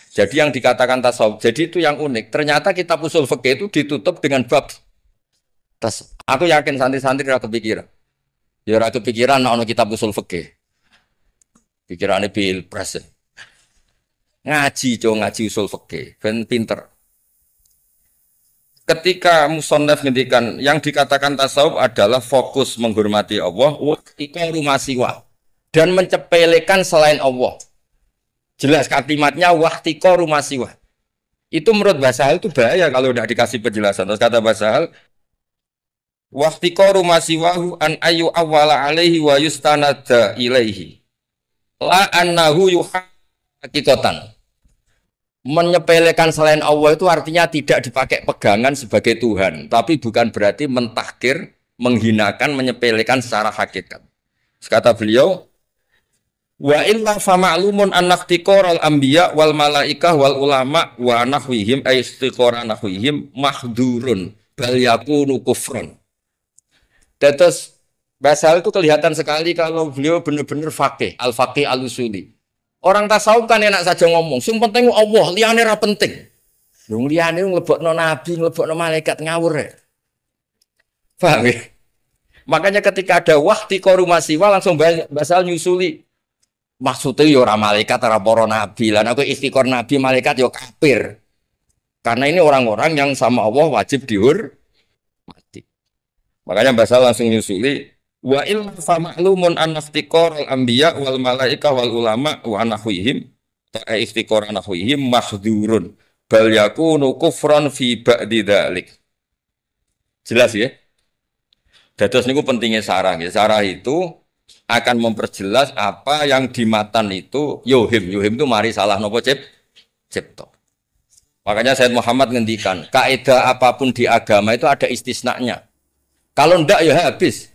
Jadi yang dikatakan tasawuf, jadi itu yang unik. Ternyata kitab usul fikih itu ditutup dengan bab tas. Aku yakin santri-santri ora kepikiran. Ya ora kepikiran ana kitab usul fikih. Pikirannya presen, Ngaji, cowok ngaji usul fikih, ben pinter ketika musonef ngendikan yang dikatakan tasawuf adalah fokus menghormati Allah ketika rumah siwa dan mencepelekan selain Allah jelas kalimatnya wahtiko rumah siwa itu menurut hal itu bahaya kalau udah dikasih penjelasan terus kata waktu wahtiko rumah siwa an ayu awala alaihi wa yustanada ilaihi la annahu yuha akitotan menyepelekan selain Allah itu artinya tidak dipakai pegangan sebagai Tuhan, tapi bukan berarti mentahkir, menghinakan, menyepelekan secara hakikat. Kata beliau, Wa illa fa ma'lumun anak tikorol anbiya wal malaikah wal ulama wa nahwihim ay istiqora nahwihim mahdurun bal yakunu kufrun. Tetes Basal itu kelihatan sekali kalau beliau benar-benar fakih, al-fakih al-usuli. Orang tasawuf kan enak saja ngomong, sing penting Allah, liyane ora penting. Wong liyane nglebokno nabi, nglebokno malaikat ngawur ya. Paham ya? Makanya ketika ada wahti korumasiwa masiwa langsung basal nyusuli. Maksudnya yo ya ora malaikat ora para nabi, lah aku istiqor nabi malaikat yo ya kafir. Karena ini orang-orang yang sama Allah wajib dihur mati. Makanya basal langsung nyusuli Wa il fa ma'lumun istiqor al anbiya wal malaika wal ulama wa nahwihim ta eh, istiqor nahwihim mahdzurun bal yakunu kufran fi ba'di dzalik. Jelas ya? Dados niku pentingnya sarah ya. Sarah itu akan memperjelas apa yang di matan itu yohim. Yohim itu mari salah nopo cip cipto. Makanya Said Muhammad ngendikan, kaidah apapun di agama itu ada istisnanya. Kalau ndak ya habis.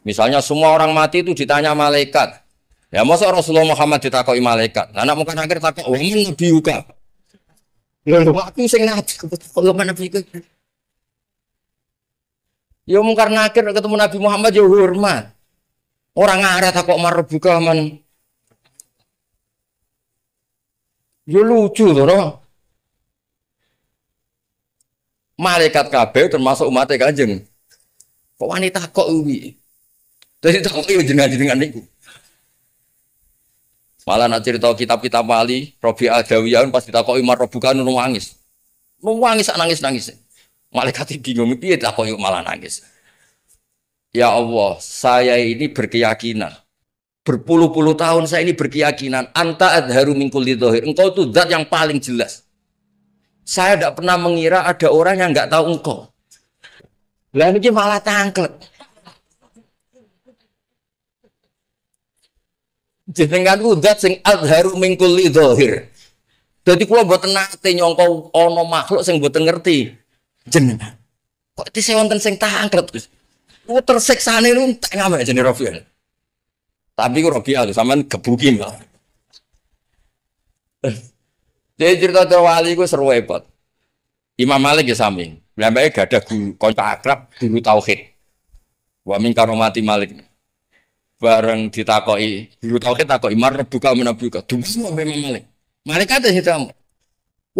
Misalnya semua orang mati itu ditanya malaikat. Ya masa Rasulullah Muhammad ditakoi malaikat. Anak mungkin akhir takut, oh ini Nabi Yuka. Lalu aku sing nabi, kalau mana Nabi Yuka. Ya mungkar nakir ketemu Nabi Muhammad ya hormat. Orang ngaret aku buka man. Ya lucu loh. Malaikat kabeh termasuk umatnya kanjeng. Kok wanita kok uwi? Jadi tak kok jenengan jenengan niku. Malah nak cerita kitab-kitab wali, Robi Adawiyah pas ditakoki Umar bukan nangis. Nangis sak nangis-nangis. Malaikat bingung piye takoki malah nangis. Ya Allah, saya ini berkeyakinan berpuluh-puluh tahun saya ini berkeyakinan anta adharu minkul lidohir engkau itu zat yang paling jelas saya tidak pernah mengira ada orang yang nggak tahu engkau lalu ini malah tangklet jenengan ku zat sing adharu min kulli dhahir. Dadi kula mboten nate nyangka ana makhluk sing mboten ngerti jenengan. Kok tise wonten sing tangkret Gus. Ku tersiksane lu tak ngame jenenge Rafian. Tapi ku Rafian sampean gebuki Mbak. Dia cerita wali ku seru hebat. Imam Malik ya samping. Lambai gak ada guru kontak akrab guru tauhid. Wa min karomati Malik bareng ditakoi guru tauhid takoi mar buka menabuka dulu sampai malik malik kata sih kamu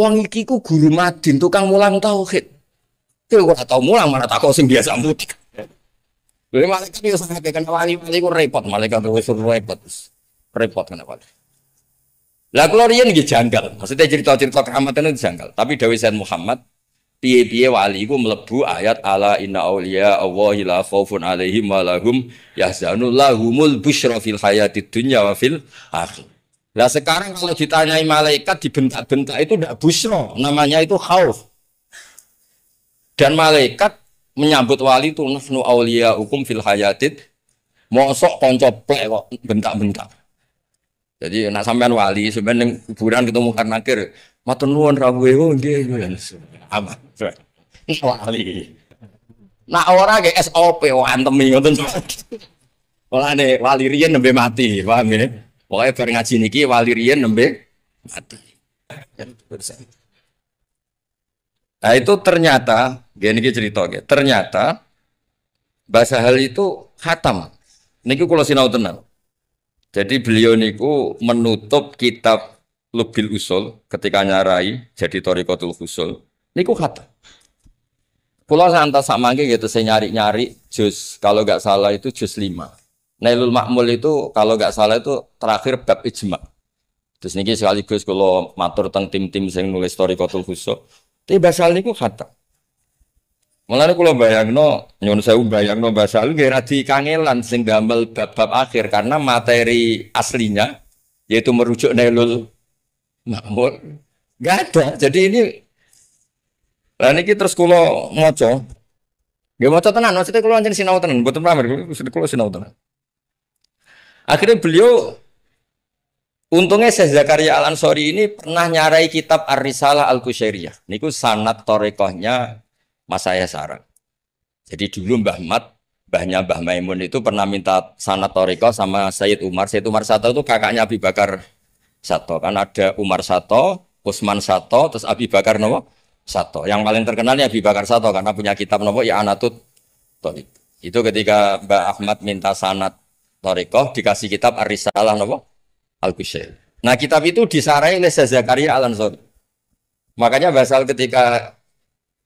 uang iki guru madin tukang mulang tauhid tuh ora tau mulang mana takoi sing biasa mudik malik malaikat biasa sampe kena wali-wali ku repot, malaikat wis repot. Repot kena wali. Lah kalau dijanggal, nggih janggal. Maksudnya cerita-cerita keramatan itu janggal, tapi Dewi Sen Muhammad piye-piye wali ku mlebu ayat ala inna aulia Allahi la khaufun alaihim wa lahum yahzanul lahumul busyra fil hayatid dunya wa fil akhir. Nah sekarang kalau ditanyai malaikat dibentak-bentak itu tidak busro, namanya itu khauf. Dan malaikat menyambut wali itu nafnu aulia hukum fil hayatid mosok konco plek kok bentak-bentak. Jadi nak sampean wali sebenarnya kuburan ketemu karena nakir Matur nuwun rawuhe nggih ya, aman. Wali. Nak ora ge SOP antemi ngoten. Mulane wali riyen nembe mati, paham ya? Pokoknya bar ngaji niki wali riyen nembe mati. Nah itu ternyata, gini kita cerita, gini. ternyata bahasa hal itu khatam. Niki kalau sinau tenang. Jadi beliau niku menutup kitab lubil usul ketika nyarai jadi torikotul usul niku kata Pulau Santa sama gitu, saya nyari-nyari jus. Kalau nggak salah itu jus lima. Nailul Makmul itu kalau nggak salah itu terakhir bab ijma. Terus niki sekaligus kalau matur tentang tim-tim saya nulis torikotul usul Tapi basal niku kata. Mulane kula bayangno nyuwun sewu bayangno basah lu rati dikangelan sing gamel bab-bab akhir karena materi aslinya yaitu merujuk Nailul makmur. Gak ada. Jadi ini Lah ini terus kulo maca. gak maca tenan, maksudnya kulo anjen sinau tenan, mboten pamer, maksudnya kulo sinau tenan. Akhirnya beliau Untungnya Syekh Zakaria Al Ansori ini pernah nyarai kitab Ar Risalah Al ini Niku sanat torekohnya Mas saya sarang. Jadi dulu Mbah Mat, mbahnya Mbah Maimun itu pernah minta sanat torekoh sama Sayyid Umar. Sayyid Umar Sato itu kakaknya Abi Bakar Sato. Kan ada Umar Sato, Usman Sato, terus Abi Bakar nopo Sato. Yang paling terkenalnya Abi Bakar Sato karena punya kitab nopo ya Anatut Torik. Itu ketika Mbak Ahmad minta sanat Torikoh dikasih kitab Arisalah Ar nopo Al Kushail. Nah kitab itu disarai oleh Syekh Zakaria Al Ansori. Makanya basal ketika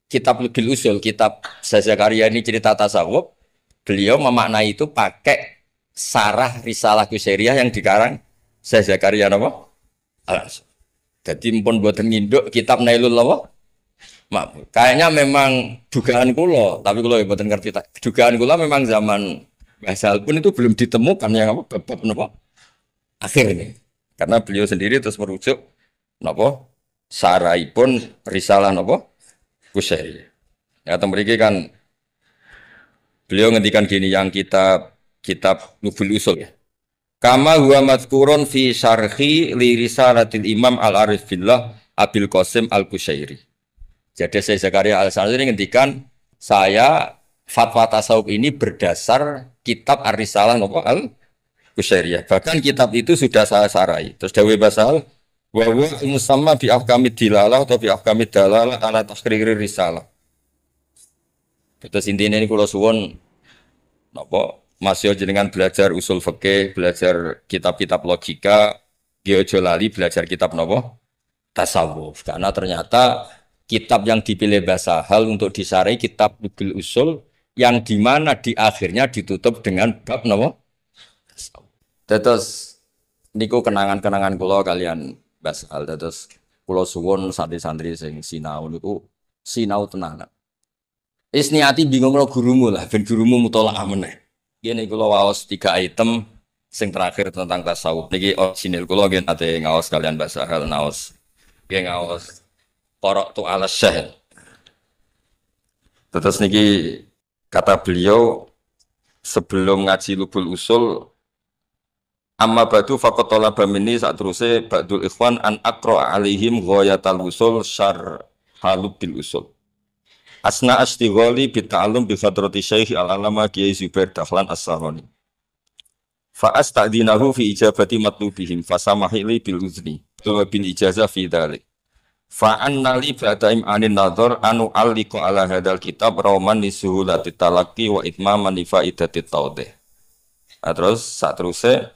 kitab Lubil Usul, kitab Syekh Zakaria ini cerita tasawuf, beliau memaknai itu pakai sarah risalah Kusyairiyah yang dikarang saya Zakaria napa? Alas. Jadi pun buatan nginduk kitab Nailul apa? Maaf. Kayaknya memang dugaan kulo, tapi kulo ya buatan ngerti. Dugaan kulo memang zaman Basal pun itu belum ditemukan yang apa bab napa akhir ini. Karena beliau sendiri terus merujuk napa sarai pun risalah napa Kusai. Ya tembriki kan beliau ngendikan gini yang kitab kitab Nubul Usul ya. Kama huwa madkurun fi syarhi li risalatil Imam Al-Arif Billah Abil Qasim al kushairi. Jadi saya Zakaria Al-Sanad ini ngendikan saya fatwa tasawuf ini berdasar kitab Ar-Risalah nopo al kushairi. Ya. Bahkan kitab itu sudah saya sarai. Terus Dewi Basal wa wa sama bi afkami dilalah atau bi afkami dalalah ala takhriri risalah. Terus intinya ini kalau suwon nopo masih dengan belajar usul fikih, belajar kitab-kitab logika, geojolali belajar kitab nopo tasawuf. Karena ternyata kitab yang dipilih bahasa hal untuk disarai kitab Lugil Usul yang dimana di akhirnya ditutup dengan bab nopo tetes niku kenangan-kenangan kula kalian bahasa hal terus kula suwon santri-santri sing sinau niku sinau tenang. Isniati bingung lo gurumu lah, ben gurumu mutolak meneh. Ini kalau waos tiga item sing terakhir tentang tasawuf. Niki orisinil kula gini nanti ngawas kalian bahasa hal naos. Gini ngawas korok tu alas syekh. Terus niki kata beliau sebelum ngaji lubul usul amma badu fakotola bamini saat terusnya badul ikhwan an akro alihim ghayatal usul syar halubil usul. Asna astigholi bita'alum bifadrati syaikh al-alama kiai Zubair Dahlan As-Saroni. Fa'as ta'dinahu fi ijabati matlubihim fasamahili bil uzni. Tuwa bin ijazah fi dhalik. Fa'an nali ba'daim anin nazar anu aliku ala hadal kitab roman lati talaki wa itmaman manifa idati taude nah, terus, saat terusnya,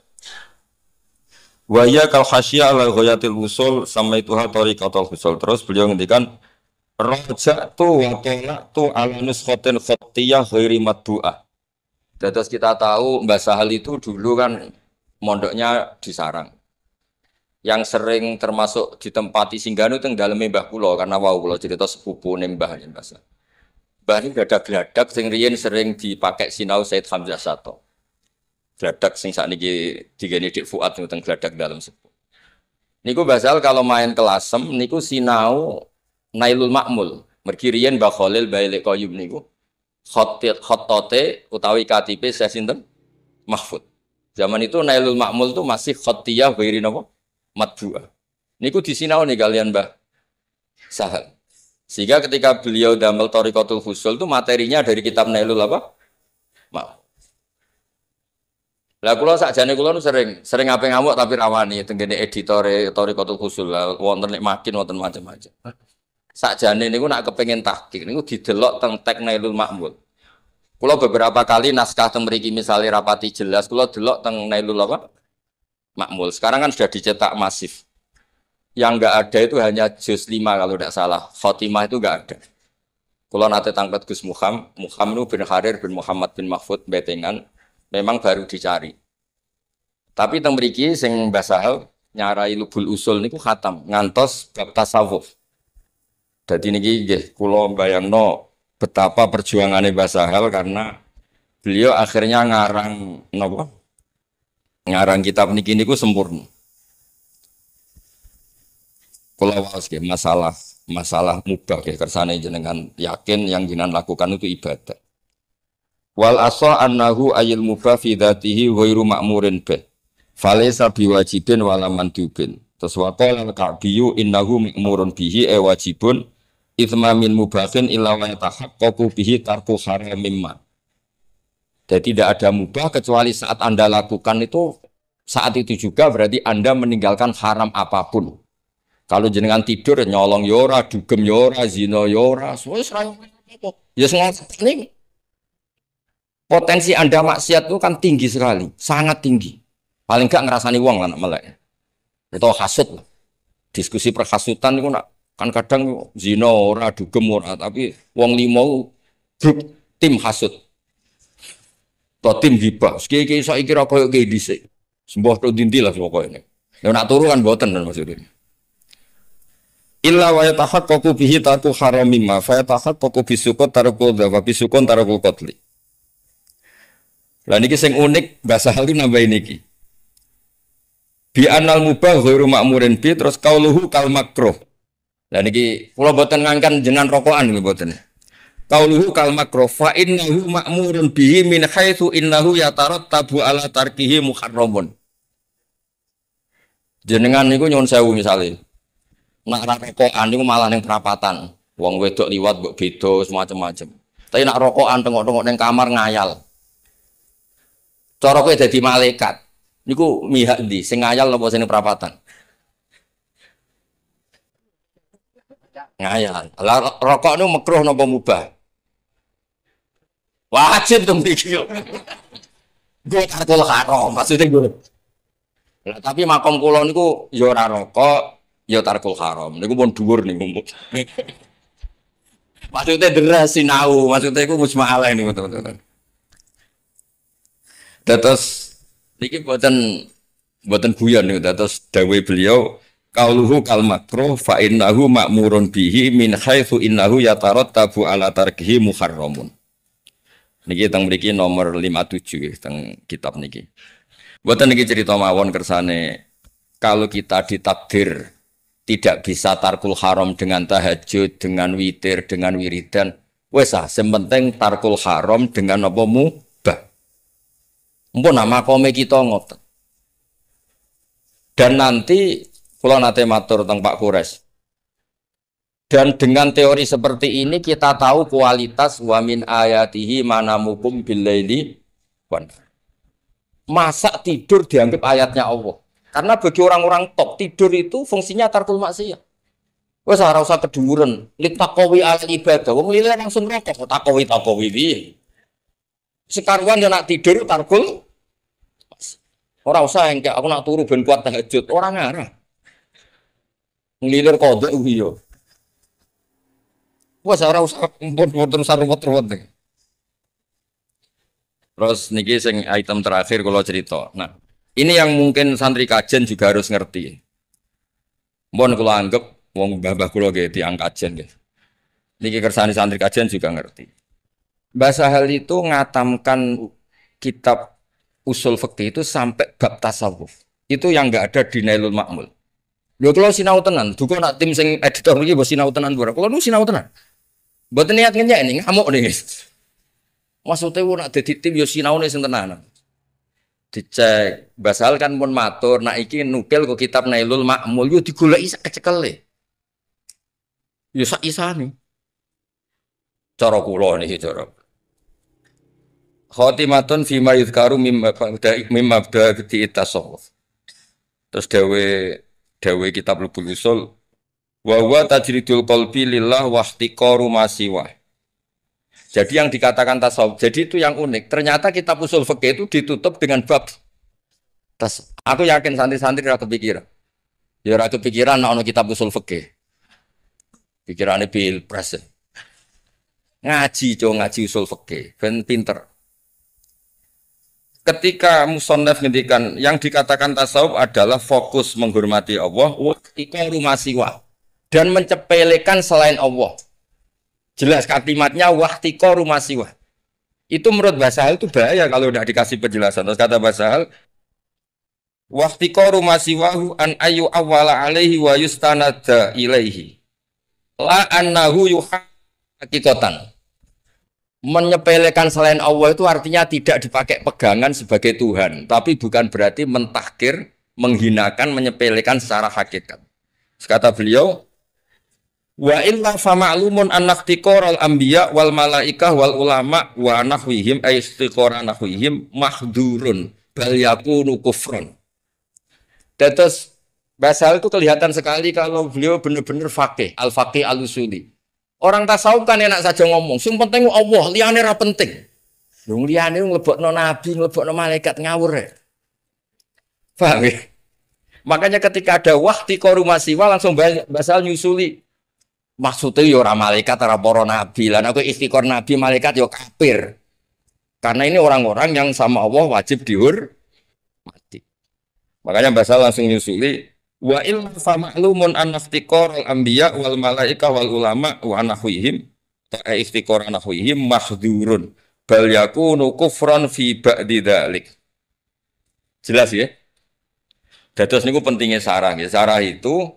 Waya kal khasya ala ghayatil usul sama itu tori kotal usul. Terus beliau ngendikan Rojak tu wa tu ala nuskhotin khotiyah khairi matbu'ah. Terus kita tahu Mbak Sahal itu dulu kan mondoknya di sarang. Yang sering termasuk ditempati singganu itu dalam Mbah Kulo karena wow Kulo cerita sepupu Mbah ya Mbah Sahal. Mbah ini gada geladak sing rin sering dipakai sinau Said Hamzah Sato. Geladak sing saat ini digini di Fuad yang geladak dalam sepupu. Niku Basal kalau main kelasem niku sinau Nailul Makmul. Mergi riyen Mbah Khalil Baile niku khotit khotote utawi KTP saya sinten Mahfud. Zaman itu Nailul Makmul tuh masih khotiyah wairi napa? Matbuah. Niku nih kalian bah Sahal. Sehingga ketika beliau damel kotul Fusul itu materinya dari kitab Nailul apa? Mahfud. Lah kula sakjane kula nu sering sering ngapeng ngamuk tapi rawani tengene editore Torikotul Fusul lah wonten nek makin wonten macam-macam jane niku nak kepengin tahqiq niku didelok teng Teknailul Ma'mul. Kula beberapa kali naskah teng mriki misalnya rapati jelas kula delok teng Nailul apa? Makmul. Sekarang kan sudah dicetak masif. Yang enggak ada itu hanya juz 5 kalau tidak salah. Fatimah itu enggak ada. Kula nate tangkat Gus Muham, Muham nu bin Harir bin Muhammad bin Mahfud Betengan memang baru dicari. Tapi teng mriki sing Mbah nyarai lubul usul niku khatam ngantos bab tasawuf. Jadi ini niki kulo bayang no, betapa perjuangannya Basahal karena beliau akhirnya ngarang nopo Ngarang kitab niki niku sempurna. Kula waos masalah masalah mubah ya kersane jenengan yakin yang jenengan lakukan itu ibadah. Wal aso annahu ayil mubah fi dzatihi ghairu ma'murin bih. Falaisa biwajibin wala mandubin. Terus waqala al-Ka'biyu innahu ma'murun bihi e wajibun min mubahin illa wa yatahaqqaqu bihi tarku mimma. Jadi tidak ada mubah kecuali saat Anda lakukan itu saat itu juga berarti Anda meninggalkan haram apapun. Kalau jenengan tidur ya nyolong yora, ya dugem yora, zino yora, so Ya, ya ini potensi Anda maksiat itu kan tinggi sekali, sangat tinggi. Paling gak ngerasani uang lah nak melek. Itu hasut. Diskusi perhasutan itu nak Kan kadang zina ora dugem ora, tapi wong limo grup tim hasut. Atau tim hibah. Sekiki iki ra koyo ki dhisik. Sembah to dindi lah pokoknya. nek nak turu kan boten kan maksudnya. Illa wa yatahaqqaqu bihi tatu harami ma fa yatahaqqaqu bi sukun tarku wa bi sukun tarku qatli. Lah niki sing unik bahasa halim nambah iki Bi anal mubah ghairu ma'murin bi terus kauluhu kal makruh. Dan ini pulau boten ngangkan jenan rokokan ini boten. Qauluhu kal makrofa fa innahu makmurun bihi min haitsu innahu tabu ala tarkihi muharramun. Jenengan niku nyuwun sewu misalnya. Nak rokokan itu malah yang perapatan. Wong wedok liwat buk beda semacam-macam. Tapi nak rokokan tengok-tengok yang kamar ngayal. Coroknya kowe dadi malaikat. Niku mihak di, Sing ngayal apa perapatan? Ngayal. Lah rokok nu mekruh nopo mubah? Wajib dong dikil. Gue kartul haram maksudnya gue. Lah tapi makom kula niku ya ora rokok, ya tarkul haram. Niku pun dhuwur niku. maksudnya deras sinau, maksudnya iku musma niku teman-teman. Terus niki buatan buatan guyon niku terus dawuh beliau Kauluhu kal makro fa innahu ma'murun bihi min khaythu innahu tabu ala tarkihi muharramun. Niki teng mriki nomor 57 teng kitab niki. Buat niki cerita mawon kersane kalau kita ditakdir tidak bisa tarkul haram dengan tahajud, dengan witir, dengan wiridan, wes ah, sementing tarkul haram dengan apa mubah. Mpun nama kome kita ngoten. Dan nanti Kulo nate matur tentang Pak Kures. Dan dengan teori seperti ini kita tahu kualitas wamin ayatihi manamukum wan. Masa tidur dianggap ayatnya Allah. Karena bagi orang-orang top tidur itu fungsinya tarkul maksiat. Wes ora usah keduren, lit takowi al ibadah. Wong lile langsung rokok oh, takowi takowi bi. Sekarang yang nak tidur tarkul. Ora usah engke aku nak turu ben kuat tahajud. Orang ngarah. Ngelir kodok iya. Wes ora usah mumpun-mumpun sarumut-rumut. Terus niki sing item terakhir kalau cerita. Nah, ini yang mungkin santri kajen juga harus ngerti. Mohon kalau anggap wong babah kula gitu tiang kajen gitu Niki kersani santri kajen juga ngerti. bahasa hal itu ngatamkan kitab usul fikih itu sampai bab tasawuf. Itu yang nggak ada di Nailul Makmul. Lho kalau sinau tenan, duka nak tim sing editor iki mbok sinau tenan ora. Kalau nu sinau tenan. Mboten niat ngenyek ning ngamuk ning. Maksudnya wo nak dadi tim yo sinaune sing tenan. Dicek basal kan pun matur nak iki nukil kok kitab Nailul Ma'mul yo digoleki sak kecekele. Yo sak isane. Cara kula niki cara. Khotimatun fima yuzkaru mimma mimma ba'da di tasawuf. Terus dewe dawe kitab Lubul Usul wa huwa tajridul qalbi lillah wahtiqaru masiwah Jadi yang dikatakan tasawuf, jadi itu yang unik. Ternyata kitab usul fikih itu ditutup dengan bab tas. Aku yakin santri-santri ora kepikiran. Ya ora kepikiran ana kitab usul fikih. Pikirane pilpres. Ngaji, cowok ngaji usul fikih, ben pinter ketika musonef ngendikan yang dikatakan tasawuf adalah fokus menghormati Allah ketika rumah siwa dan mencepelekan selain Allah jelas kalimatnya wahtiko rumah siwa itu menurut bahasa hal itu bahaya kalau tidak dikasih penjelasan terus kata bahasa hal wahtiko rumah siwahu an ayu awala alaihi wa yustanada ilaihi la annahu yuha akikotan menyepelekan selain Allah itu artinya tidak dipakai pegangan sebagai Tuhan, tapi bukan berarti mentahkir, menghinakan, menyepelekan secara hakikat. Kata beliau, wa illa fa ma'lumun anak al anbiya wal malaikah wal ulama wa nahwihim ay istiqora nahwihim mahdurun bal yakunu kufrun. Tetes Basal itu kelihatan sekali kalau beliau benar-benar fakih, al-fakih al-usuli. Orang tasawuf kan enak saja ngomong, sing penting Allah, liyane ora penting. Wong liyane mlebokno nabi, mlebokno malaikat ngawur ya. Paham ya? Makanya ketika ada wahti koruma siwa langsung basal nyusuli. Maksudnya ya ora malaikat ora para nabi lan aku istiqor nabi malaikat ya kafir. Karena ini orang-orang yang sama Allah wajib dihur mati. Makanya basal langsung nyusuli Wa il fa ma'lumun anna al anbiya wal malaika wal ulama wa nahwihim ta iftiqar nahwihim mahdurun bal yakunu kufran fi ba'di dzalik. Jelas ya? Dados niku pentingnya sarah ya. Sarah itu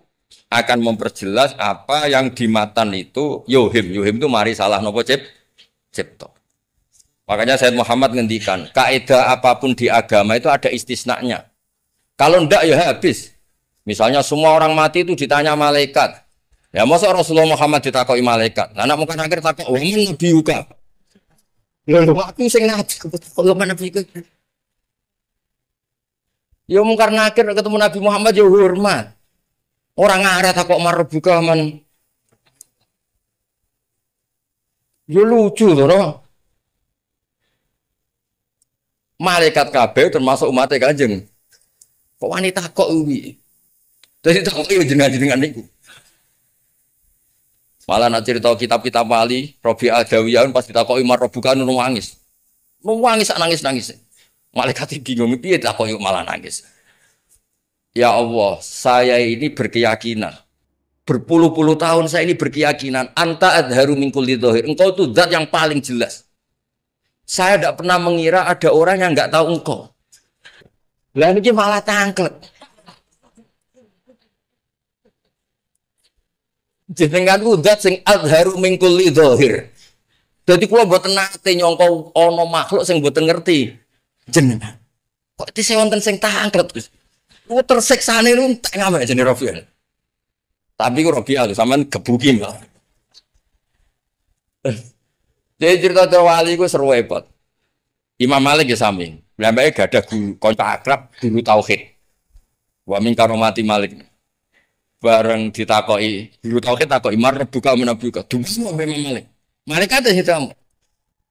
akan memperjelas apa yang di matan itu yohim. Yohim itu mari salah nopo cip cipto. Makanya Said Muhammad ngendikan, kaidah apapun di agama itu ada istisnanya. Kalau ndak ya habis. Misalnya semua orang mati itu ditanya malaikat. Ya masa Rasulullah Muhammad ditakoi malaikat. Lah mungkin akhir takok wong oh, nabi uga. Lho aku sing nabi kok nabi Ya mungkar nakir ketemu Nabi Muhammad ya hormat. Orang ngarep takok marbuka man. Ya lucu to, Malaikat kabeh termasuk umat Kanjeng. Kok wanita kok uwi? Jadi tak kok jenengan-jenengan niku. Malah nak cerita kitab-kitab wali, Robi Adawiyah pas kok Umar bukan nangis. Nangis sak nangis-nangis. Malaikat bingung piye kok malah nangis. Ya Allah, saya ini berkeyakinan berpuluh-puluh tahun saya ini berkeyakinan anta adharu minkul lidohir. Engkau itu zat yang paling jelas. Saya tidak pernah mengira ada orang yang nggak tahu engkau. Lah ini malah tangklet jenengan ku zat sing azharu min kulli dhahir. Dadi kula mboten nate nyangka ana makhluk sing mboten ngerti jenengan. Kok isih wonten sing tanglet Gus. Ku tersiksane lu, tak ngamek jenenge Rafian. Tapi ku Rafian sampean gebuki Mbak. Dia cerita wali ku seru hebat. Imam Malik ya samping. Beliau gak ada guru, kontak akrab, guru tauhid. Wa min karomati Malik bareng ditakoi guru tauhid takoi mar buka buka dulu memang malik malik kata sih tamu,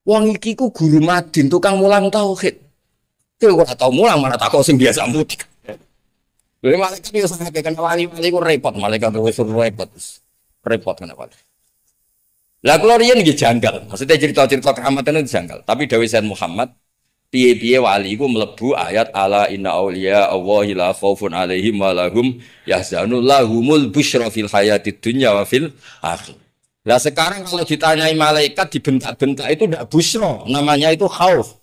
Wong iki ku guru madin tukang mulang tauhid. Kowe ora tau mulang mana takok sing biasa mudik. Lha malaikat itu sangat kena wali-wali ku repot, malaikat wis repot. Repot kena wali. Lah kula riyen nggih janggal, maksudnya cerita-cerita keramatan itu janggal, tapi Dewi Said Muhammad piye-piye wali iku mlebu ayat ala inna auliya Allahi la khaufun alaihim wa lahum yahzanul lahumul busyra fil hayatid dunya wa fil akhir. Lah sekarang kalau ditanyai malaikat dibentak-bentak itu tidak busro, namanya itu khauf.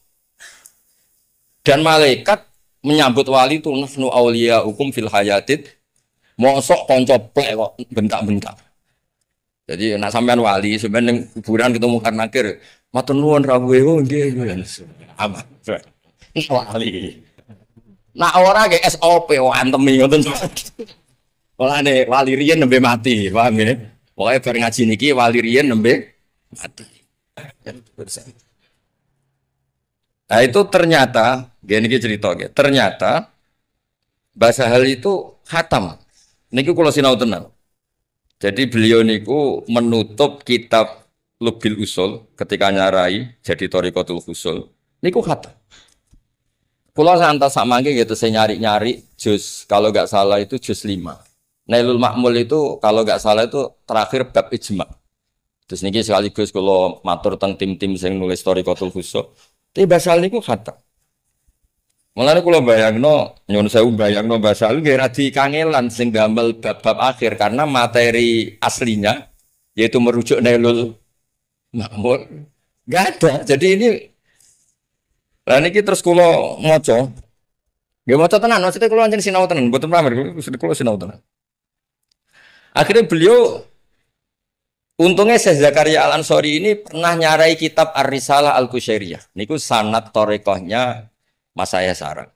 Dan malaikat menyambut wali itu nafnu aulia hukum fil hayatid mosok konco plek kok bentak-bentak. Jadi nak sampean wali sebenarnya kuburan ketemu karena Matur nuwun rawuhku nggih aman. Wali. Nak ora ge SOP antemi ngoten. Mulane wali riyen nembe mati, paham ya? Pokoke bar ngaji niki wali riyen nembe mati. Nah itu ternyata, gini kita cerita, gini. ternyata bahasa hal itu khatam. Niki kalau sinau tenang. Jadi beliau niku menutup kitab lubil usul ketika nyarai jadi torikotul usul niku kata gitu, kalau saya sama gitu saya nyari nyari jus kalau nggak salah itu jus lima. Nailul Makmul itu kalau nggak salah itu terakhir bab ijma terus niki sekaligus kalau matur tentang tim-tim yang nulis torikotul usul tapi bahasa niku kata Mulane kula bayangno nyun sewu bayangno bahasa lu nggih radi kangelan sing gamel bab-bab akhir karena materi aslinya yaitu merujuk Nailul makmur. Gak ada. Jadi ini nah ini terus kulo maca. gak maca tenan, maksudnya kulo anjir sinau tenan, mboten pamer, kula sinau tenan. Akhirnya beliau Untungnya Syekh Zakaria Al Ansori ini pernah nyarai kitab Ar Risalah Al ini Niku sanat torekohnya Mas saya sarang.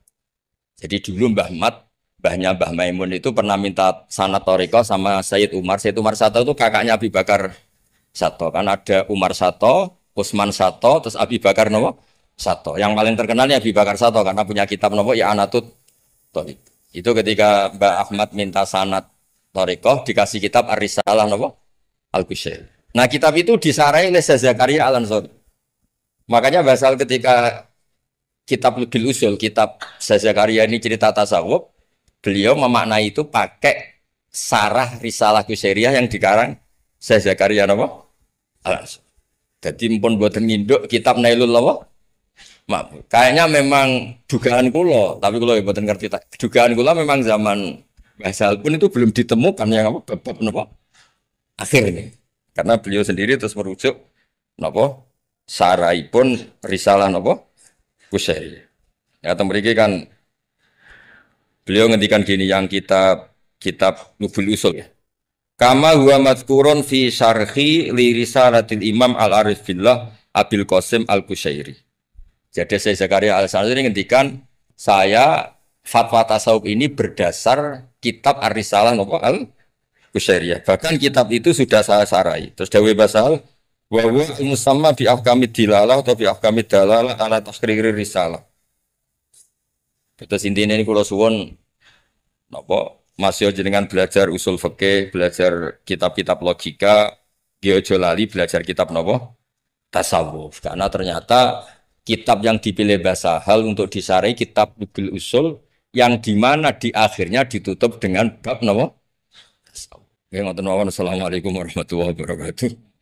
Jadi dulu Mbah Mat, mbahnya Mbah Maimun itu pernah minta sanat torekoh sama Sayyid Umar. Sayyid Umar satu itu kakaknya Abi Bakar Sato. Kan ada Umar Sato, Usman Sato, terus Abi Bakar nopo Sato. Yang paling terkenalnya Abi Bakar Sato karena punya kitab nopo ya Anatut Torik. Itu ketika Mbak Ahmad minta sanat Torikoh dikasih kitab Arisalah nopo Al Kushair. Nah kitab itu disarai oleh Syaikh Zakaria Al Ansori. Makanya basal ketika kitab Lubil Usul, kitab Syaikh Zakaria ini cerita tasawuf, beliau memaknai itu pakai sarah risalah Kusairiyah yang dikarang saya Zakaria apa Alas. Ah, jadi pun buatan nginduk kitab Nailul apa? Maaf. Kayaknya memang dugaan kulo, tapi kulo ya buatan ngerti. Dugaan kulo memang zaman Bahasa pun itu belum ditemukan yang apa bab apa? akhirnya. Karena beliau sendiri terus merujuk apa? sarai pun risalah apa? Kusari. Ya tembriki kan beliau ngendikan gini yang kitab kitab Nubul Usul ya. Kama huwa madkurun fi syarhi li risalatil Imam Al-Arif Billah Abil Qasim al kushairi. Jadi saya Zakaria al ini ngendikan saya fatwa tasawuf ini berdasar kitab Ar-Risalah nopo al Kusyariyah. Bahkan kitab itu sudah saya sarai. Terus Dewi Basal wa huwa musamma bi ahkamid dilalah atau bi ahkamid dalalah ala tashriri risalah. Terus intinya ini kalau suwon nopo masih jenengan belajar usul fikih, belajar kitab-kitab logika, geojolali belajar kitab nopo tasawuf. Karena ternyata kitab yang dipilih bahasa hal untuk disarai kitab Lugil Usul yang dimana di akhirnya ditutup dengan bab nopo Ya Assalamualaikum warahmatullahi wabarakatuh.